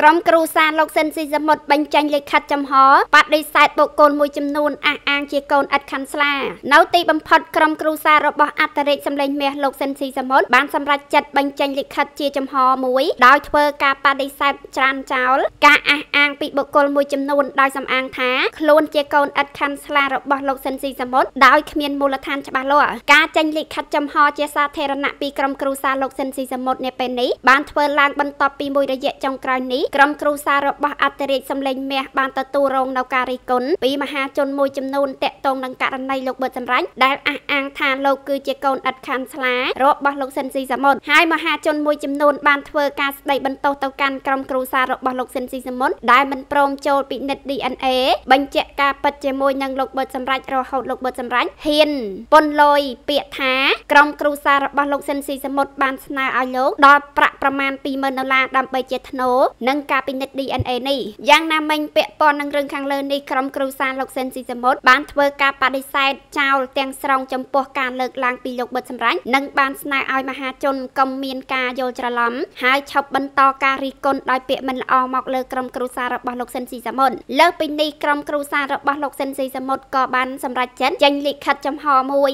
ក្រុមគ្រូសាលោកស៊ិនស៊ីសមុទ្របញ្ចេញលិខិតចំហបដិសេធបុគ្គលមួយចំនួនអះអាងជាកូនឥតខាន់ស្លានៅទីបំផុតក្រុមគ្រូសារបស់អត្តរេកសម្លេងមាសលោកស៊ិនស៊ីសមុទ្របានសម្រេចចិត្តបញ្ចេញលិខិតជាចំហមួយដោយធ្វើការបដិសេធច្រានចោលការអះអាង ពីបុគ្គលមួយចំនួនដោយសំអាងថាខ្លួនជាកូនឥតខាន់ស្លារបស់លោកស៊ិនស៊ីសមុទ្រដោយគ្មានមូលដ្ឋានច្បាស់លាស់ការចេញលិខិតចំហជាសាធារណៈពីក្រុមគ្រូសាលោកស៊ិនស៊ីសមុទ្រនាពេលនេះបានធ្វើឡើងបន្ទាប់ពីមួយរយៈចុងក្រោយនេះក្រុមគ្រូសាររបស់អន្តរជាតិសម្លេងមាសបានទទួលរងនៅការរិះគន់ពីមហាជនមួយចំនួនតាក់ទងនឹងករណីលោកប៊ឺតសម្រាញ់ដែលអះអាងថាលោកគឺជាកូនអិតខាន់ស្លារបស់លោកសិនស៊ីសាមុនហើយមហាជនមួយចំនួនបានធ្វើការស្ដីបន្ទោសទៅកាន់ក្រុមគ្រូសាររបស់លោកសិនស៊ីសាមុនដែលមិនព្រមចូលពិនិត្យ DNA បញ្ជាក់ការពិតជាមួយនឹងលោកប៊ឺតសម្រាញ់រហូតលោកប៊ឺតសម្រាញ់ហ៊ានពុនលុយពាក្យថាក្រុមគ្រូសាររបស់លោកសិនស៊ីសាមុនបានស្នើឲ្យលោកដល់ប្រាក់ប្រមាណ20,000ដុល្លារដើម្បីជាថ្នូរនិងមិនការពិនិត្យ DNA នេះយ៉ាងណាមិញពាក់ព័ន្ធនឹងរឿងខាងលើនេះក្រុមគ្រូសាលោកសេនស៊ីសមុទ្របានធ្វើការបដិសេធចោលទាំងស្រុងចំពោះការលើកឡើងពីលោកបិទសម្រាញ់និងបានស្នើឲ្យមហាជនកុំមានការយល់ច្រឡំហើយឈប់បន្តការរិះគន់ដោយពាក្យមិនល្អមកលើក្រុមគ្រូសារបស់លោកសេនស៊ីសមុទ្រលើពីនេះក្រុមគ្រូសារបស់លោកសេនស៊ីសមុទ្រក៏បានសម្រេចចិត្តចេញលិខិតចំហមួយ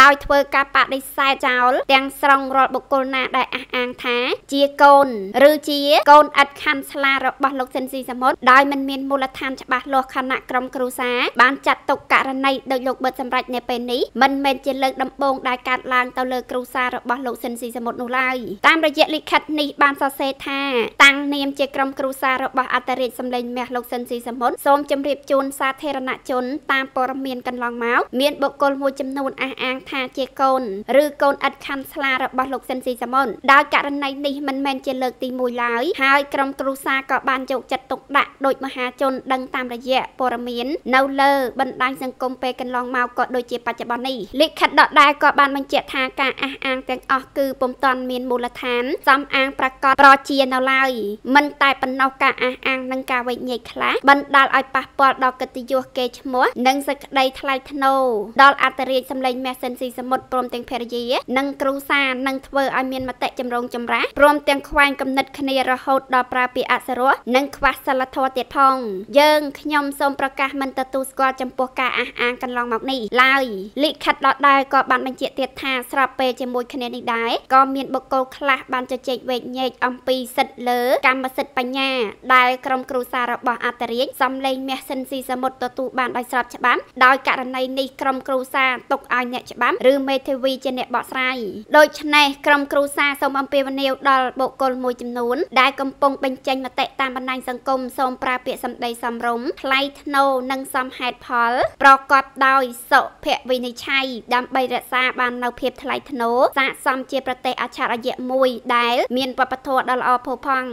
ដោយធ្វើការបដិសេធចោលទាំងស្រុងរាល់បុគ្គលណាដែលអះអាងថា ជាកូន ឬជាកូនឥតខណ្ឌស្លារបស់លោកស៊ិនស៊ីសាមុតដោយមិនមានមូលដ្ឋានច្បាស់លាស់ខណៈក្រុមគ្រួសារបានចាត់ទុកករណីដោយលោកបឺតសម្រេចនៅពេលនេះមិនមែនជាលើកដំបូងដែលកើតឡើងទៅលើគ្រួសាររបស់លោកស៊ិនស៊ីសាមុតនោះឡើយតាមរយៈលិខិតនេះបានសរសេរថាតាំងនាមជាក្រុមគ្រួសាររបស់អន្តរជាតិសម្លេងមាសលោកស៊ិនស៊ីសាមុតសូមជម្រាបជូនសាធារណជនតាមព័ត៌មានកន្លងមកមានបុគ្គលមួយចំនួនអះអាងថាជាកូនឬកូនឥតខាន់ស្លារបស់លោកស៊ិនស៊ីសាមុតដោយករណីនេះមិនមែនជាលើកទី1ឡើយហើយក្រុមគ្រួគ្រួសារក៏បានយកចិត្តទុកដាក់ដោយមហាជនដឹងតាមរយៈព័ត៌មាននៅលើបណ្ដាញសង្គមពេលកន្លងមកក៏ដូចជាបច្ចុប្បន្ននេះលិខិតដដែលក៏បានបញ្ជាក់ថាការអះអាង ទាំងអស់គឺពុំទាន់មានមូលដ្ឋានសំអាងប្រកបប្រជានៅឡើយមិនតែប៉ុណ្ណោះការអះអាងនិងការវេញ័យខ្លះបណ្ដាលឲ្យប៉ះពាល់ដល់កិត្តិយសគេឈ្មោះនិងសេចក្តីថ្លៃថ្នូរដល់អត្តរាជសម្លេងមេសិនស៊ីសមុទ្រព្រមទាំងភរិយានិងគ្រួសារនឹងធ្វើឲ្យមានមតិចម្រងចម្រាស់ព្រមទាំងខ្វែងគំនិតគ្នារហូតដល់ប្រើពាក្យអសរោះនិងខ្វះសិលធម៌ទៀតផងយើងខ្ញុំសូមប្រកាសមិនទទួលស្គាល់ចំពោះការអះអាងកន្លងមកនេះឡើយលិខិតដដែលក៏បានបញ្ជាក់ទៀតថាស្របពេលជាមួយគ្នានេះដែរក៏មានបុគ្គលខ្លះបានជជែកវែកញែកអំពីសិទ្ធិលើកម្មសិទ្ធិបញ្ញាដែលក្រុមគ្រូសារបស់អន្តរាជសំឡេងមាសសិនស៊ីសមុទ្រទទួលបានដោយស្របច្បាប់ដោយករណីនេះក្រុមគ្រូសាទុកឲ្យអ្នកច្បាប់ឬមេធាវីជាអ្នកបកស្រាយដូច្នេះក្រុមគ្រូសាសូមអំពាវនាវដល់បុគ្គលមួយចំនួនដែលកំពុងបញ្ចេញញមតិតាមបណ្ដាញសង្គមសូមប្រើពាក្យសម្ដីសមរម្យថ្លៃថ្នូរនិងសមហេតុផលប្រកបដោយសុភវិនិច្ឆ័យដើម្បីរក្សាបាននូវភាពថ្លៃថ្នូរស័ក្តិសមជាប្រទេសអច្ឆរិយៈមួយដែលមានវប្បធម៌ដ៏ល្អផូរផង់